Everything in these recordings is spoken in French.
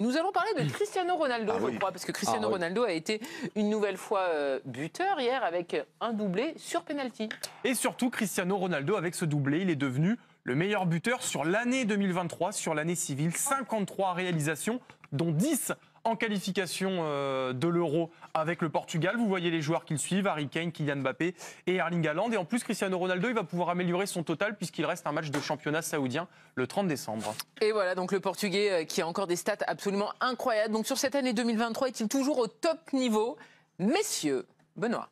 Nous allons parler de Cristiano Ronaldo, ah je crois, parce que ah Cristiano Ronaldo a été une nouvelle fois euh, buteur hier avec un doublé sur penalty. Et surtout, Cristiano Ronaldo, avec ce doublé, il est devenu le meilleur buteur sur l'année 2023, sur l'année civile. 53 réalisations, dont 10 en qualification euh, de l'Euro avec le Portugal. Vous voyez les joueurs qui le suivent, Harry Kane, Kylian Mbappé et Erling Haaland. Et en plus, Cristiano Ronaldo, il va pouvoir améliorer son total puisqu'il reste un match de championnat saoudien le 30 décembre. Et voilà, donc le Portugais euh, qui a encore des stats absolument incroyables. Donc sur cette année 2023, est-il toujours au top niveau Messieurs, Benoît.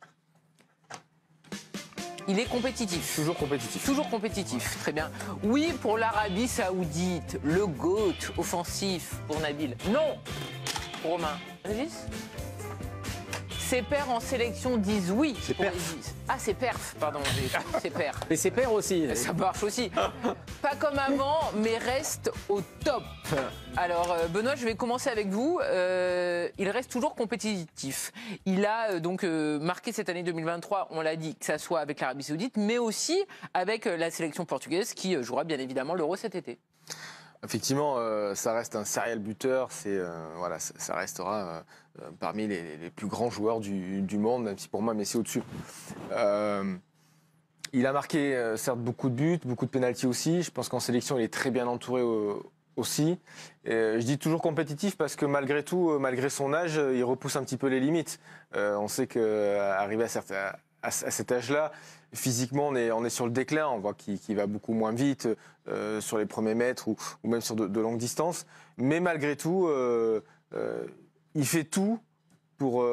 Il est compétitif. Toujours compétitif. Toujours compétitif, très bien. Oui pour l'Arabie saoudite, le GOAT offensif pour Nabil. Non Romain. Régis ses pairs en sélection disent oui. C'est perf. Ah, ses perf, pardon. Ses pères. Mais ses pères aussi. Ça marche aussi. Pas comme avant, mais reste au top. Alors, euh, Benoît, je vais commencer avec vous. Euh, il reste toujours compétitif. Il a euh, donc marqué cette année 2023, on l'a dit, que ça soit avec l'Arabie Saoudite, mais aussi avec la sélection portugaise qui jouera bien évidemment l'Euro cet été. Effectivement, euh, ça reste un serial buteur. Euh, voilà, ça, restera euh, parmi les, plus grands joueurs du, monde, même si pour moi c'est au-dessus. il a marqué certes beaucoup de buts, beaucoup de pénalties aussi. Je pense qu'en sélection, il est très bien entouré aussi. je dis toujours compétitif parce que malgré tout, malgré son âge, il repousse un petit peu les limites. on sait qu'arriver à cet âge-là, physiquement, on est, on est sur le déclin. On voit qu'il va beaucoup moins vite euh, sur les premiers mètres ou, même sur de, longues distances. Mais malgré tout, euh, euh, il fait tout pour,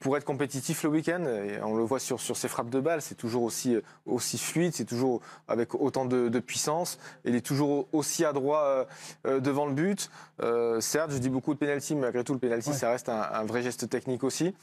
pour être compétitif le week-end. On le voit sur, ses frappes de balles. C'est toujours aussi, aussi fluide, c'est toujours avec autant de, puissance. Il est toujours aussi adroit devant le but. certes, je dis beaucoup de pénalty, mais malgré tout, le pénalty, ça reste un, un, vrai geste technique aussi.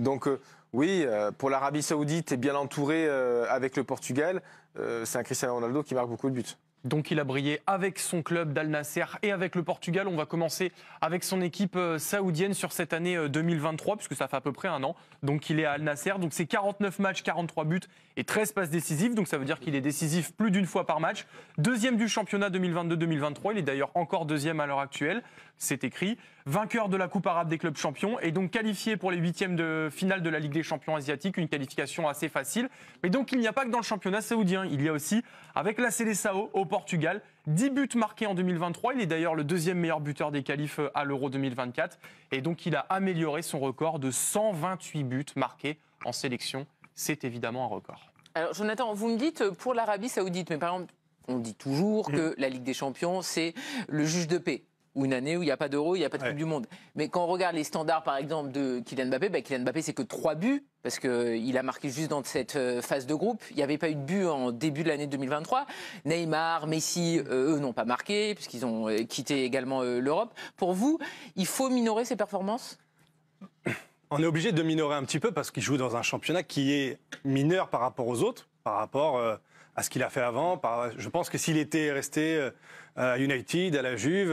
Donc, oui, euh, pour l'Arabie Saoudite et bien entouré euh, avec le Portugal. Euh, c'est un Cristiano Ronaldo qui marque beaucoup de buts. Donc il a brillé avec son club d'Al Nasser et avec le Portugal. On va commencer avec son équipe saoudienne sur cette année 2023, puisque ça fait à peu près un an. Donc il est à Al Nasser. Donc c'est 49 matchs, 43 buts et 13 passes décisives. Donc ça veut dire qu'il est décisif plus d'une fois par match. Deuxième du championnat 2022-2023. Il est d'ailleurs encore deuxième à l'heure actuelle. C'est écrit vainqueur de la Coupe arabe des clubs champions et donc qualifié pour les huitièmes de finale de la Ligue des champions asiatiques, une qualification assez facile. Mais donc il n'y a pas que dans le championnat saoudien, il y a aussi avec la CDSAO au Portugal, 10 buts marqués en 2023, il est d'ailleurs le deuxième meilleur buteur des qualifs euh, à l'Euro 2024 et donc il a amélioré son record de 128 buts marqués en sélection. C'est évidemment un record. Alors Jonathan, vous me dites euh, pour l'Arabie saoudite, mais par exemple, on dit toujours mmh. que la Ligue des champions, c'est le juge de paix ou une année où il n'y a pas d'euro, il n'y a pas de Coupe du Monde. Mais quand on regarde les standards, par exemple, de Kylian Mbappé, bah, Kylian Mbappé, c'est que trois buts, parce qu'il euh, a marqué juste dans cette euh, phase de groupe. Il n'y avait pas eu de but en début de l'année 2023. Neymar, Messi, euh, eux, n'ont pas marqué, puisqu'ils ont quitté également l'Europe. Pour vous, il faut minorer ses performances On est obligé de minorer un petit peu, parce qu'il joue dans un championnat qui est mineur par rapport aux autres, par rapport... à ce qu'il a fait avant. je pense que s'il était resté à United, à la Juve,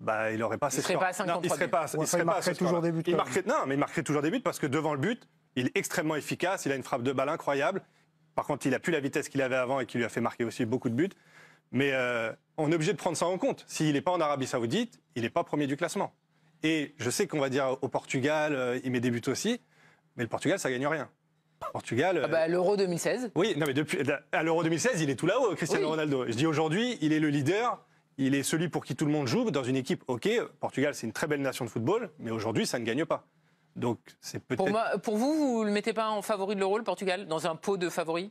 bah, il n'aurait pas ses Il serait pas il serait marquerait toujours des buts. non, mais il marquerait toujours des buts parce que devant le but, il est extrêmement efficace, il a une frappe de balle incroyable. Par contre, il n'a plus la vitesse qu'il avait avant et qui lui a fait marquer aussi beaucoup de buts. Mais euh, on est obligé de prendre ça en compte. S'il n'est pas en Arabie Saoudite, il n'est pas premier du classement. Et je sais qu'on va dire au Portugal, euh, il met des buts aussi, mais le Portugal, ça ne gagne rien. Portugal. Ah bah, euh, l'Euro 2016. Oui, non mais depuis à l'Euro 2016, il est tout là-haut, Cristiano Ronaldo. Je dis aujourd'hui, il est le leader il est celui pour qui tout le monde joue dans une équipe. Ok, Portugal, c'est une très belle nation de football, mais aujourd'hui, ça ne gagne pas. Donc, c'est peut-être. Pour, vous, vous ne le mettez pas en favori de l'euro, le Portugal, dans un pot de favoris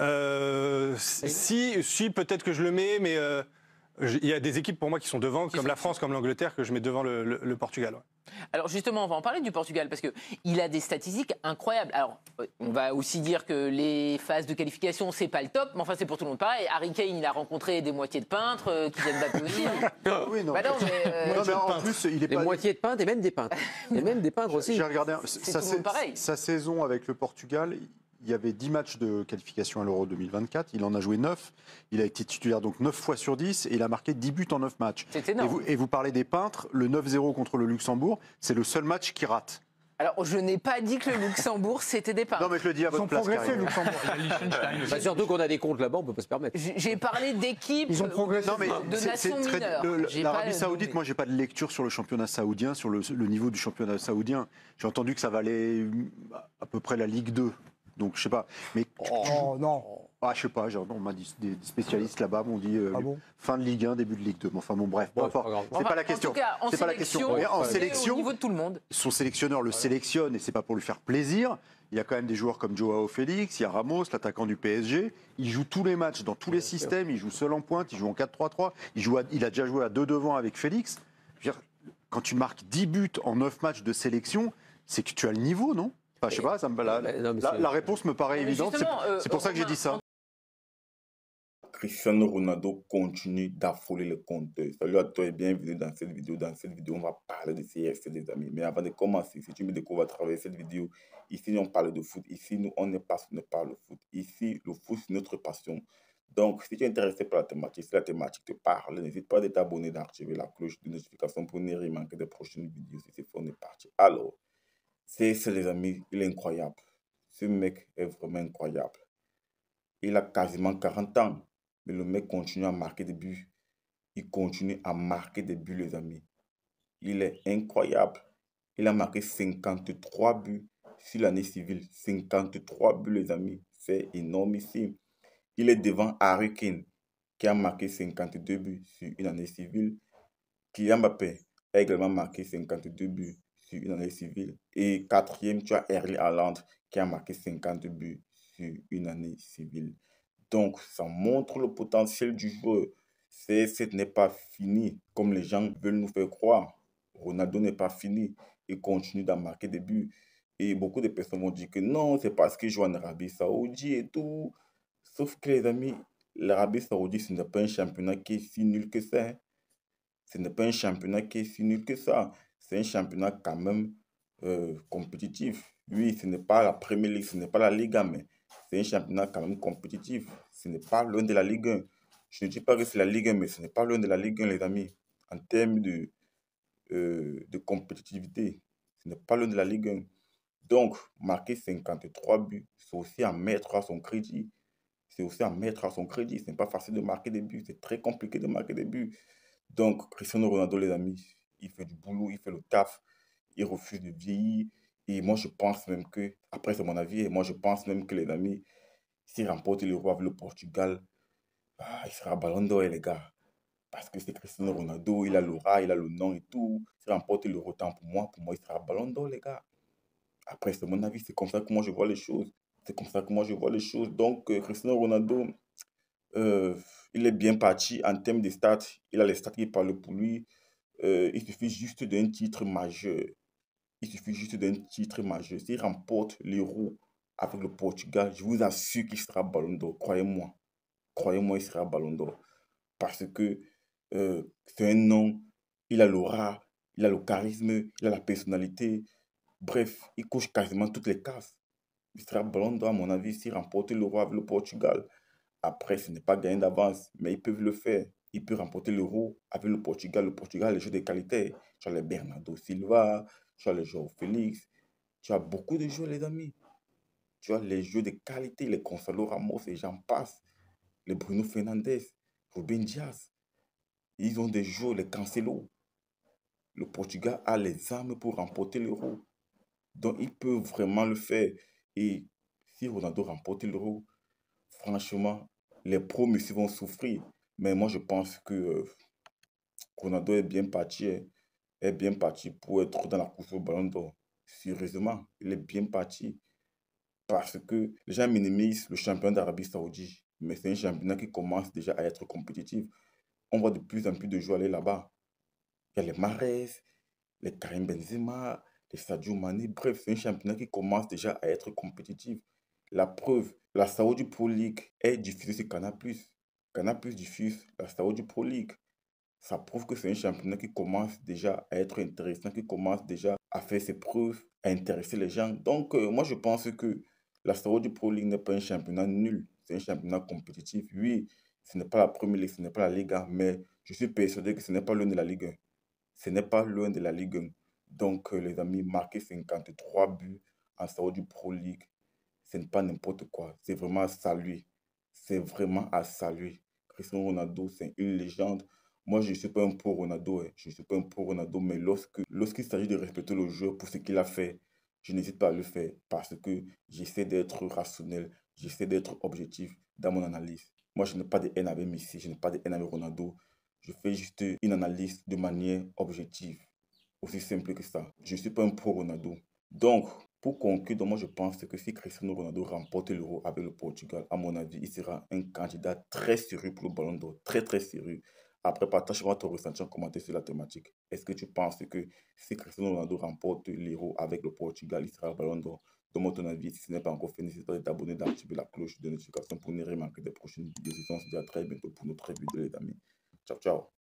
euh, Si, si peut-être que je le mets, mais. Euh, il y a des équipes pour moi qui sont devant, comme la France, comme l'Angleterre, que je mets devant le, Portugal. Alors justement, on va en parler du Portugal parce que il a des statistiques incroyables. Alors euh, on va aussi dire que les phases de qualification c'est pas le top, mais enfin c'est pour tout le monde pareil. Harry Kane il a rencontré des moitiés de peintres, euh, qui viennent Mbappé aussi. Ah oui non. Bah mais, euh, en plus il est les moitiés de peintres et même des peintres et même des peintres aussi. J'ai regardé sa, saison avec le Portugal, il y avait 10 matchs de qualification à l'Euro 2024. Il en a joué 9. Il a été titulaire donc 9 fois sur 10 et il a marqué 10 buts en 9 matchs. Et vous, parlez des peintres. Le 9-0 contre le Luxembourg, c'est le seul match qui rate. Alors, je n'ai pas dit que le Luxembourg, c'était des peintres Non, mais je le dis à votre Ils place. le Luxembourg. Bah, surtout qu'on a des comptes là-bas, on ne peut pas se permettre. J'ai parlé d'équipes. Ils ont progressé. Non, mais de nations L'Arabie Saoudite, moi, n'ai pas de lecture sur le championnat saoudien, sur le niveau du championnat saoudien. J'ai entendu que ça valait à peu près la Ligue 2. Donc je sais pas. Mais oh non. Ah je sais pas. Genre, on m'a dit des spécialistes là-bas m'ont dit euh, ah fin de Ligue 1, début de Ligue 2. Enfin bon bref, bon, pas C'est pas la question. C'est pas la question. en sélection, tout le monde. Son sélectionneur le sélectionne et c'est pas pour lui faire plaisir. Il y a quand même des joueurs comme Joao Félix, il y a Ramos, l'attaquant du PSG. Il joue tous les matchs dans tous les systèmes. Il joue seul en pointe, il joue en 4-3-3. Il, il a déjà joué à deux devant avec Félix. quand tu marques 10 buts en 9 matchs de sélection, c'est que tu as le niveau, non je ah, je sais pas, ça me la, réponse me paraît évidente. C'est pour euh, ça que j'ai dit ça. Cristiano Ronaldo continue d'affoler le compteur. Salut à toi et bienvenue dans cette vidéo. Dans cette vidéo, on va parler de CFC, les amis. Mais avant de commencer, si tu me découvres à travers cette vidéo, ici, on parle de foot. Ici, nous, on est passionné par le foot. Ici, le foot, c'est notre passion. Donc, si tu es intéressé par la thématique, si la thématique te parle, n'hésite pas à t'abonner, d'activer la cloche de notification pour ne rien manquer des prochaines vidéos. Si c'est fait, on est parti. Alors, c'est les amis, il est incroyable. Ce mec est vraiment incroyable. Il a quasiment 40 ans, mais le mec continue à marquer des buts. Il continue à marquer des buts, les amis. Il est incroyable. Il a marqué 53 buts sur l'année civile. 53 buts, les amis. C'est énorme ici. Il est devant Harry Kane, qui a marqué 52 buts sur une année civile. Kylian Mbappé a également marqué 52 buts sur une année civile. Et quatrième, tu as Erling Haaland qui a marqué 50 buts sur une année civile. Donc, ça montre le potentiel du joueur. Ce n'est pas fini, comme les gens veulent nous faire croire. Ronaldo n'est pas fini. Il continue d'en marquer des buts. Et beaucoup de personnes vont dire que non, c'est parce qu'il joue en Arabie Saoudite et tout. Sauf que les amis, l'Arabie Saoudite, ce n'est pas un championnat qui est si nul que ça. Hein. Ce n'est pas un championnat qui est si nul que ça c'est un championnat quand même euh, compétitif. Oui, ce n'est pas la Premier League, ce n'est pas la Liga, mais c'est un championnat quand même compétitif. Ce n'est pas loin de la Ligue 1. Je ne dis pas que c'est la Ligue 1, mais ce n'est pas loin de la Ligue 1, les amis, en termes de, euh, de compétitivité. Ce n'est pas loin de la Ligue 1. Donc, marquer 53 buts, c'est aussi à mettre à son crédit. C'est aussi à mettre à son crédit. Ce n'est pas facile de marquer des buts. C'est très compliqué de marquer des buts. Donc, Cristiano Ronaldo, les amis, il fait du boulot, il fait le taf, il refuse de vieillir. Et moi, je pense même que, après, c'est mon avis, et moi, je pense même que les amis, s'ils remportent l'Euro avec le Portugal, ah, il sera ballon d'or, hein, les gars. Parce que c'est Cristiano Ronaldo, il a l'aura, il a le nom et tout. S'il remporte l'Euro, tant pour moi, pour moi, il sera ballon d'or, les gars. Après, c'est mon avis, c'est comme ça que moi, je vois les choses. C'est comme ça que moi, je vois les choses. Donc, euh, Cristiano Ronaldo, euh, il est bien parti en termes de stats. Il a les stats qui parlent pour lui. Euh, il suffit juste d'un titre majeur. Il suffit juste d'un titre majeur. S'il remporte l'Euro avec le Portugal, je vous assure qu'il sera Ballon d'Or. Croyez-moi. Croyez-moi, il sera Ballon d'Or. Parce que euh, c'est un nom, il a l'aura, il a le charisme, il a la personnalité. Bref, il couche quasiment toutes les cases. Il sera Ballon d'Or, à mon avis, s'il remporte l'Euro avec le Portugal. Après, ce n'est pas gagné d'avance, mais ils peuvent le faire il peut remporter l'euro avec le Portugal. Le Portugal, les jeux de qualité. Tu as les Bernardo Silva, tu as les joueurs Félix. Tu as beaucoup de joueurs, les amis. Tu as les jeux de qualité, les Gonzalo Ramos et j'en passe. Les Bruno Fernandes, Ruben Diaz. Ils ont des joueurs, les Cancelo. Le Portugal a les armes pour remporter l'euro. Donc, il peut vraiment le faire. Et si Ronaldo remporte l'euro, franchement, les pros vont souffrir. Mais moi, je pense que euh, Ronaldo est bien parti, hein. est bien parti pour être dans la course au ballon d'or. Sérieusement, il est bien parti. Parce que les gens minimisent le champion d'Arabie Saoudite. Mais c'est un championnat qui commence déjà à être compétitif. On voit de plus en plus de joueurs aller là-bas. Il y a les Mahrez, les Karim Benzema, les Sadio Mane. Bref, c'est un championnat qui commence déjà à être compétitif. La preuve, la Saudi Pro League est diffusée sur plus a Plus diffuse la du Pro League. Ça prouve que c'est un championnat qui commence déjà à être intéressant, qui commence déjà à faire ses preuves, à intéresser les gens. Donc, euh, moi, je pense que la du Pro League n'est pas un championnat nul, c'est un championnat compétitif. Oui, ce n'est pas la Première Ligue, ce n'est pas la Ligue 1, mais je suis persuadé que ce n'est pas loin de la Ligue 1. Ce n'est pas loin de la Ligue 1. Donc, euh, les amis, marquer 53 buts en du Pro League, ce n'est pas n'importe quoi. C'est vraiment à saluer. C'est vraiment à saluer. Cristiano Ronaldo, c'est une légende. Moi, je ne suis pas un pro Ronaldo, hein. je ne suis pas un pro Ronaldo, mais lorsque, lorsqu'il s'agit de respecter le joueur pour ce qu'il a fait, je n'hésite pas à le faire parce que j'essaie d'être rationnel, j'essaie d'être objectif dans mon analyse. Moi, je n'ai pas de haine avec Messi, je n'ai pas de haine avec Ronaldo. Je fais juste une analyse de manière objective, aussi simple que ça. Je ne suis pas un pro Ronaldo. Donc, pour conclure, moi je pense que si Cristiano Ronaldo remporte l'Euro avec le Portugal, à mon avis, il sera un candidat très sérieux pour le Ballon d'Or, très très sérieux. Après, partage-moi ton ressenti en commentaire sur la thématique. Est-ce que tu penses que si Cristiano Ronaldo remporte l'Euro avec le Portugal, il sera le Ballon d'Or Donne-moi ton avis. Si ce n'est pas encore fait, n'hésite pas à t'abonner, d'activer la cloche de notification pour ne rien manquer des prochaines vidéos. on se à très bientôt pour notre vidéo les amis. Ciao, ciao.